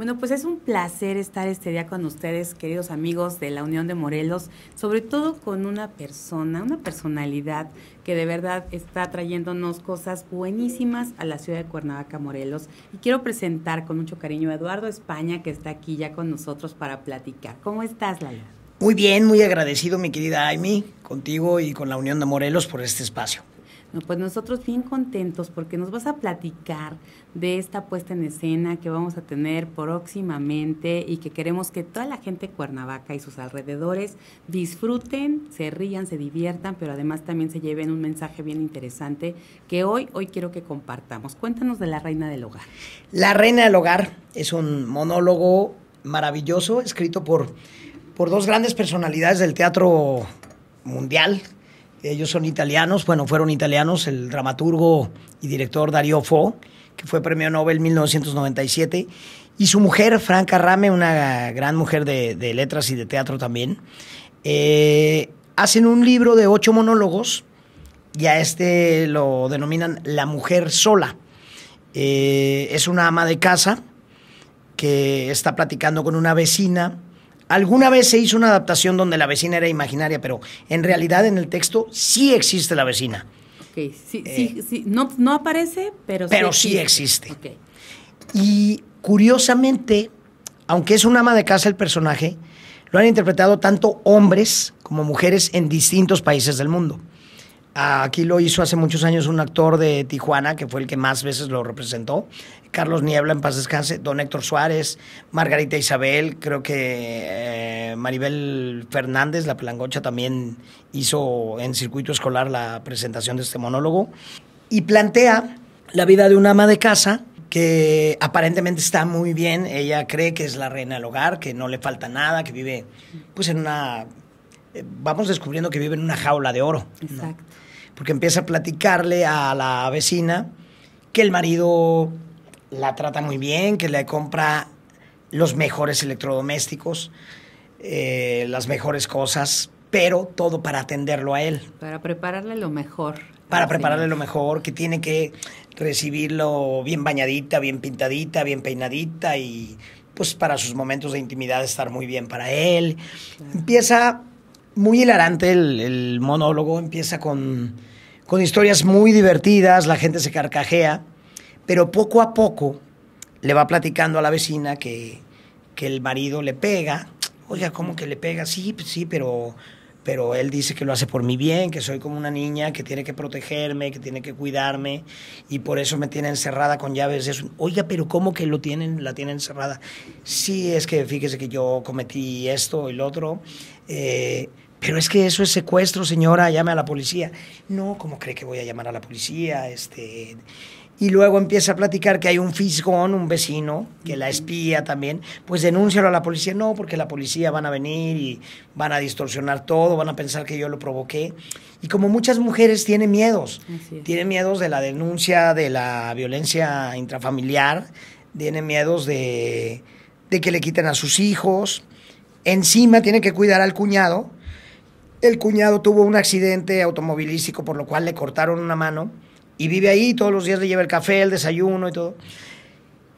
Bueno, pues es un placer estar este día con ustedes, queridos amigos de la Unión de Morelos, sobre todo con una persona, una personalidad que de verdad está trayéndonos cosas buenísimas a la ciudad de Cuernavaca, Morelos. Y quiero presentar con mucho cariño a Eduardo España, que está aquí ya con nosotros para platicar. ¿Cómo estás, Lala? Muy bien, muy agradecido, mi querida Amy, contigo y con la Unión de Morelos por este espacio. No, pues nosotros bien contentos porque nos vas a platicar de esta puesta en escena que vamos a tener próximamente y que queremos que toda la gente de Cuernavaca y sus alrededores disfruten, se rían, se diviertan, pero además también se lleven un mensaje bien interesante que hoy, hoy quiero que compartamos. Cuéntanos de La Reina del Hogar. La Reina del Hogar es un monólogo maravilloso escrito por, por dos grandes personalidades del teatro mundial ellos son italianos, bueno, fueron italianos, el dramaturgo y director Dario Fo, que fue premio Nobel 1997, y su mujer, Franca Rame, una gran mujer de, letras y de teatro también, eh, hacen un libro de ocho monólogos y a este lo denominan La Mujer Sola. Eh, es una ama de casa que está platicando con una vecina Alguna vez se hizo una adaptación donde la vecina era imaginaria, pero en realidad en el texto sí existe la vecina. sí, eh, No, aparece, pero, sí existe. Y curiosamente, aunque es un ama de casa el personaje, lo han interpretado tanto hombres como mujeres en distintos países del mundo. Aquí lo hizo hace muchos años un actor de Tijuana, que fue el que más veces lo representó. Carlos Niebla, en paz descanse, don Héctor Suárez, Margarita Isabel, creo que eh, Maribel Fernández, la Plangocha, también hizo en circuito escolar la presentación de este monólogo. Y plantea la vida de una ama de casa que aparentemente está muy bien. Ella cree que es la reina del hogar, que no le falta nada, que vive pues en una... Eh, vamos descubriendo que vive en una jaula de oro. Exacto porque empieza a platicarle a la vecina que el marido la trata muy bien, que le compra los mejores electrodomésticos, eh, las mejores cosas, pero todo para atenderlo a él. Para prepararle lo mejor. Para prepararle lo mejor, que tiene que recibirlo bien bañadita, bien pintadita, bien peinadita y pues para sus momentos de intimidad estar muy bien para él. Empieza muy hilarante el monólogo, empieza con con historias muy divertidas, la gente se carcajea, pero poco a poco le va platicando a la vecina que, que el marido le pega. Oiga, ¿cómo que le pega? Sí, pues sí, pero, pero él dice que lo hace por mi bien, que soy como una niña, que tiene que protegerme, que tiene que cuidarme, y por eso me tiene encerrada con llaves. Oiga, pero ¿cómo que lo tienen, la tienen encerrada? Sí, es que fíjese que yo cometí esto y lo otro. Eh, pero es que eso es secuestro, señora, llame a la policía. No, ¿cómo cree que voy a llamar a la policía? Este... Y luego empieza a platicar que hay un fisgón, un vecino, que la espía también. Pues denúncialo a la policía. No, porque la policía van a venir y van a distorsionar todo, van a pensar que yo lo provoqué. Y como muchas mujeres tienen miedos, tienen miedos de la denuncia de la violencia intrafamiliar, tienen miedos de, de que le quiten a sus hijos. Encima tiene que cuidar al cuñado el cuñado tuvo un accidente automovilístico por lo cual le cortaron una mano y vive ahí, todos los días le lleva el café, el desayuno y todo.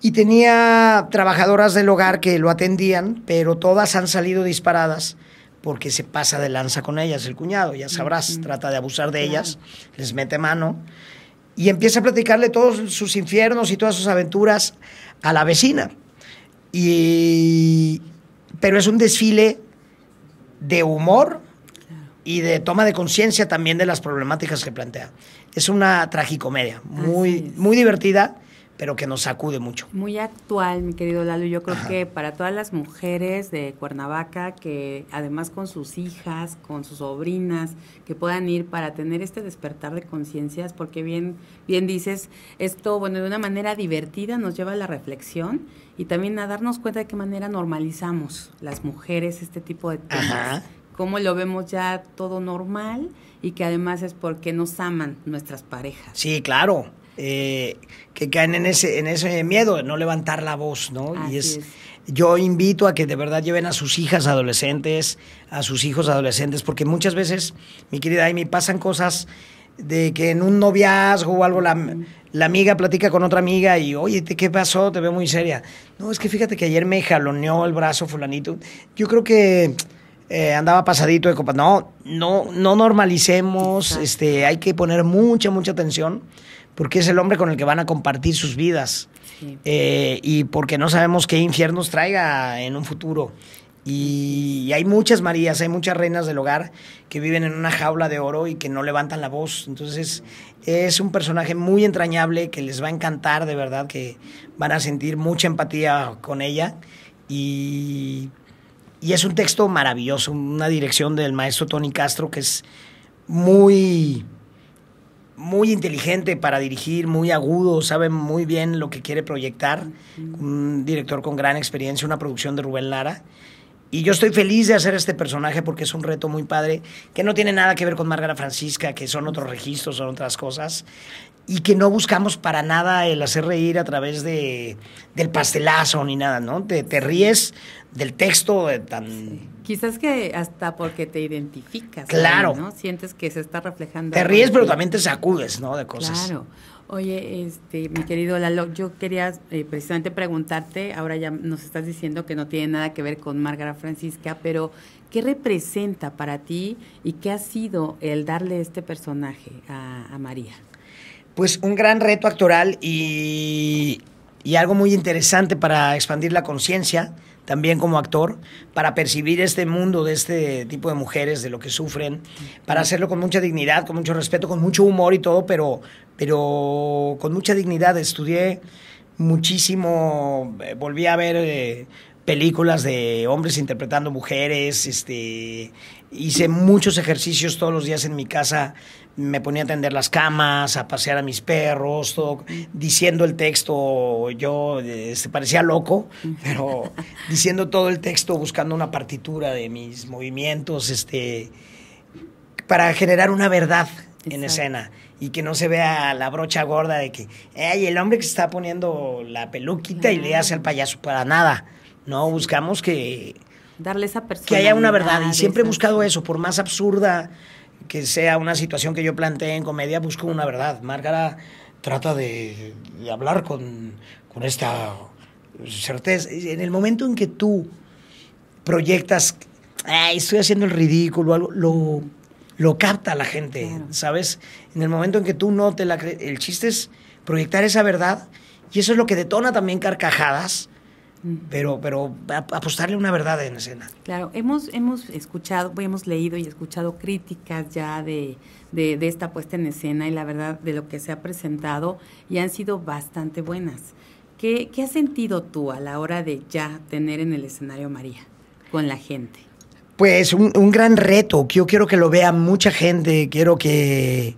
Y tenía trabajadoras del hogar que lo atendían, pero todas han salido disparadas porque se pasa de lanza con ellas el cuñado, ya sabrás, trata de abusar de ellas, les mete mano y empieza a platicarle todos sus infiernos y todas sus aventuras a la vecina. Y pero es un desfile de humor, y de toma de conciencia también de las problemáticas que plantea. Es una tragicomedia, muy, muy divertida, pero que nos sacude mucho. Muy actual, mi querido Lalo. Yo creo que para todas las mujeres de Cuernavaca, que además con sus hijas, con sus sobrinas, que puedan ir para tener este despertar de conciencias, porque bien, bien dices, esto, bueno, de una manera divertida nos lleva a la reflexión y también a darnos cuenta de qué manera normalizamos las mujeres este tipo de temas. Ajá cómo lo vemos ya todo normal y que además es porque nos aman nuestras parejas. Sí, claro. Eh, que caen en ese, en ese miedo de no levantar la voz, ¿no? y es, Yo invito a que de verdad lleven a sus hijas adolescentes, a sus hijos adolescentes, porque muchas veces, mi querida Amy, pasan cosas de que en un noviazgo o algo la, la, amiga platica con otra amiga y, oye, ¿qué pasó? Te veo muy seria. No, es que fíjate que ayer me jaloneó el brazo fulanito. Yo creo que eh, andaba pasadito de copas. No, no, no normalicemos, este, hay que poner mucha, mucha atención, porque es el hombre con el que van a compartir sus vidas. Eh, y porque no sabemos qué infiernos traiga en un futuro. Y, y hay muchas Marías, hay muchas reinas del hogar que viven en una jaula de oro y que no levantan la voz. Entonces es un personaje muy entrañable que les va a encantar, de verdad, que van a sentir mucha empatía con ella. Y y es un texto maravilloso, una dirección del maestro Tony Castro que es muy, muy inteligente para dirigir, muy agudo, sabe muy bien lo que quiere proyectar. Un director con gran experiencia, una producción de Rubén Lara. Y yo estoy feliz de hacer este personaje porque es un reto muy padre, que no tiene nada que ver con Márgara Francisca, que son otros registros, son otras cosas, y que no buscamos para nada el hacer reír a través de, del pastelazo ni nada, ¿no? Te, te ríes del texto tan... Quizás que hasta porque te identificas. Claro. ¿no? Sientes que se está reflejando. Te ríes, pero también te sacudes, ¿no? De cosas. Claro. Oye, este, mi querido Lalo, yo quería eh, precisamente preguntarte, ahora ya nos estás diciendo que no tiene nada que ver con Márgara Francisca, pero ¿qué representa para ti y qué ha sido el darle este personaje a, María? Pues un gran reto actoral y, y algo muy interesante para expandir la conciencia también como actor, para percibir este mundo de este tipo de mujeres, de lo que sufren, para hacerlo con mucha dignidad, con mucho respeto, con mucho humor y todo, pero, pero con mucha dignidad. Estudié muchísimo, eh, volví a ver... Eh, películas de hombres interpretando mujeres, este, hice muchos ejercicios todos los días en mi casa me ponía a tender las camas, a pasear a mis perros, todo, diciendo el texto, yo este, parecía loco, pero diciendo todo el texto, buscando una partitura de mis movimientos, este, para generar una verdad en escena y que no se vea la brocha gorda de que, ay, el hombre que se está poniendo la peluquita y le hace el payaso para nada. No, buscamos que... Que haya una verdad. Y siempre he buscado eso, por más absurda que sea una situación que yo planteé en comedia, busco una verdad. Márgara trata de, hablar con, esta certeza. En el momento en que tú proyectas, estoy haciendo el ridículo, lo, lo capta la gente, ¿sabes? En el momento en que tú no te la el chiste es proyectar esa verdad y eso es lo que detona también carcajadas pero, pero apostarle una verdad en escena. Claro, hemos, hemos escuchado, hemos leído y escuchado críticas ya de, de, esta puesta en escena y la verdad de lo que se ha presentado y han sido bastante buenas. ¿Qué, qué has sentido tú a la hora de ya tener en el escenario María con la gente? Pues un, un gran reto, yo quiero que lo vea mucha gente, quiero que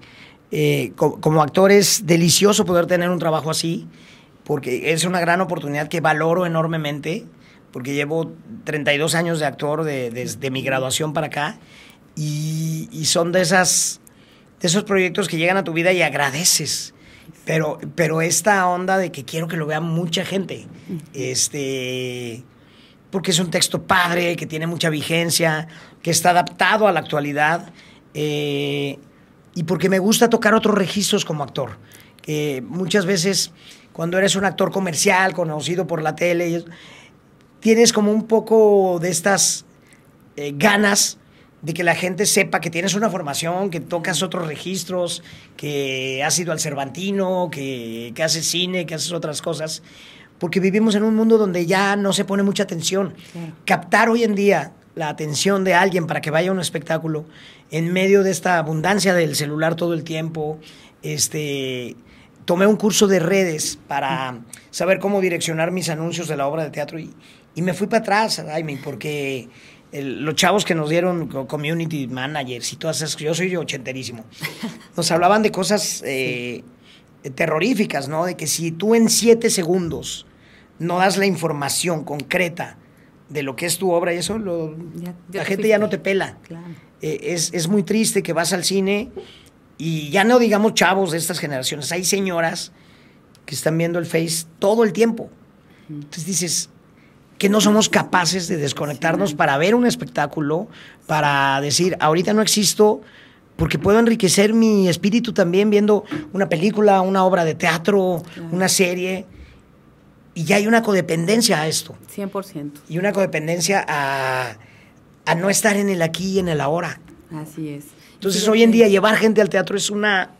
eh, como actor es delicioso poder tener un trabajo así porque es una gran oportunidad que valoro enormemente, porque llevo 32 años de actor desde mi graduación para acá, y, son de, esas, de esos proyectos que llegan a tu vida y agradeces. Pero, pero esta onda de que quiero que lo vea mucha gente, este, porque es un texto padre, que tiene mucha vigencia, que está adaptado a la actualidad, eh, y porque me gusta tocar otros registros como actor. muchas veces cuando eres un actor comercial, conocido por la tele, tienes como un poco de estas eh, ganas de que la gente sepa que tienes una formación, que tocas otros registros, que has ido al Cervantino, que, que haces cine, que haces otras cosas, porque vivimos en un mundo donde ya no se pone mucha atención. Captar hoy en día la atención de alguien para que vaya a un espectáculo en medio de esta abundancia del celular todo el tiempo, este, tomé un curso de redes para saber cómo direccionar mis anuncios de la obra de teatro y, y me fui para atrás, Jaime, porque los chavos que nos dieron community managers y todas esas, yo soy ochenterísimo, nos hablaban de cosas eh, terroríficas, ¿no? De que si tú en siete segundos no das la información concreta de lo que es tu obra y eso, la gente ya no te pela. Eh, es, es muy triste que vas al cine y ya no digamos chavos de estas generaciones, hay señoras que están viendo el Face todo el tiempo. Entonces dices, que no somos capaces de desconectarnos para ver un espectáculo, para decir, ahorita no existo, porque puedo enriquecer mi espíritu también viendo una película, una obra de teatro, una serie. Y ya hay una codependencia a esto. 100%. Y una codependencia a, a no estar en el aquí y en el ahora. Así es. Entonces hoy en día llevar gente al teatro es una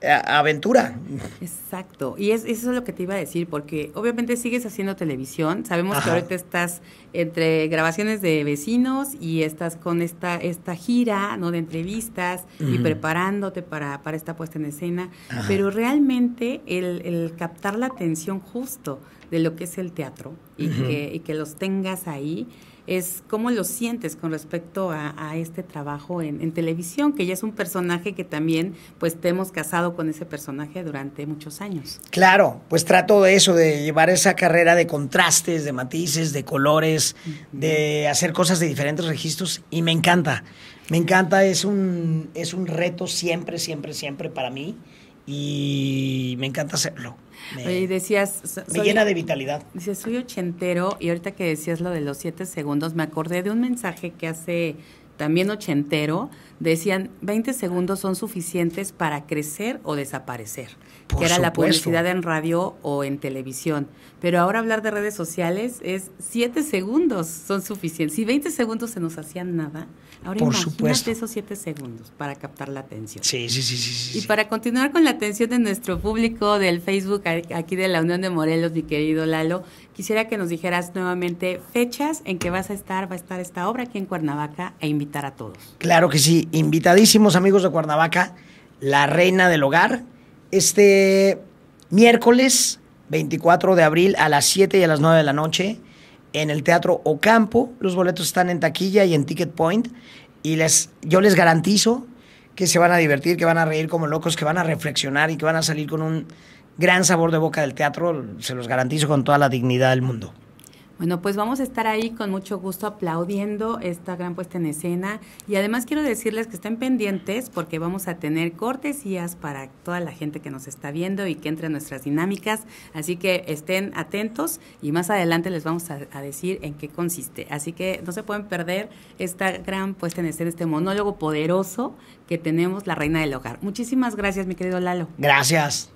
eh, aventura. Exacto. Y es, eso es lo que te iba a decir, porque obviamente sigues haciendo televisión. Sabemos que ahorita estás entre grabaciones de vecinos y estás con esta, esta gira ¿no? de entrevistas y preparándote para, para, esta puesta en escena. Pero realmente el captar la atención justo de lo que es el teatro y, que, los tengas ahí, es cómo lo sientes con respecto a, este trabajo en, televisión, que ya es un personaje que también pues te hemos casado con ese personaje durante muchos años. Claro, pues trato de eso, de llevar esa carrera de contrastes, de matices, de colores, de hacer cosas de diferentes registros y me encanta. Me encanta, es un, es un reto siempre, siempre, siempre para mí y me encanta hacerlo. Me, decías, llena de vitalidad. Dices, soy ochentero y ahorita que decías lo de los siete segundos, me acordé de un mensaje que hace también ochentero, decían 20 segundos son suficientes para crecer o desaparecer que era la publicidad en radio o en televisión. Pero ahora hablar de redes sociales es siete segundos, son suficientes. Si 20 segundos se nos hacían nada, ahora imagínate esos siete segundos para captar la atención. Sí, sí, sí, sí. Y para continuar con la atención de nuestro público del Facebook aquí de la Unión de Morelos, mi querido Lalo, quisiera que nos dijeras nuevamente fechas en que vas a estar, va a estar esta obra aquí en Cuernavaca e invitar a todos. Claro que sí, invitadísimos amigos de Cuernavaca, La Reina del Hogar este miércoles 24 de abril a las 7 y a las 9 de la noche en el Teatro Ocampo. Los boletos están en taquilla y en Ticket Point. Y les, yo les garantizo que se van a divertir, que van a reír como locos, que van a reflexionar y que van a salir con un gran sabor de boca del teatro. Se los garantizo con toda la dignidad del mundo. Bueno, pues vamos a estar ahí con mucho gusto aplaudiendo esta gran puesta en escena y además quiero decirles que estén pendientes porque vamos a tener cortesías para toda la gente que nos está viendo y que entre en nuestras dinámicas, así que estén atentos y más adelante les vamos a, a decir en qué consiste. Así que no se pueden perder esta gran puesta en escena, este monólogo poderoso que tenemos, la reina del hogar. Muchísimas gracias, mi querido Lalo. Gracias.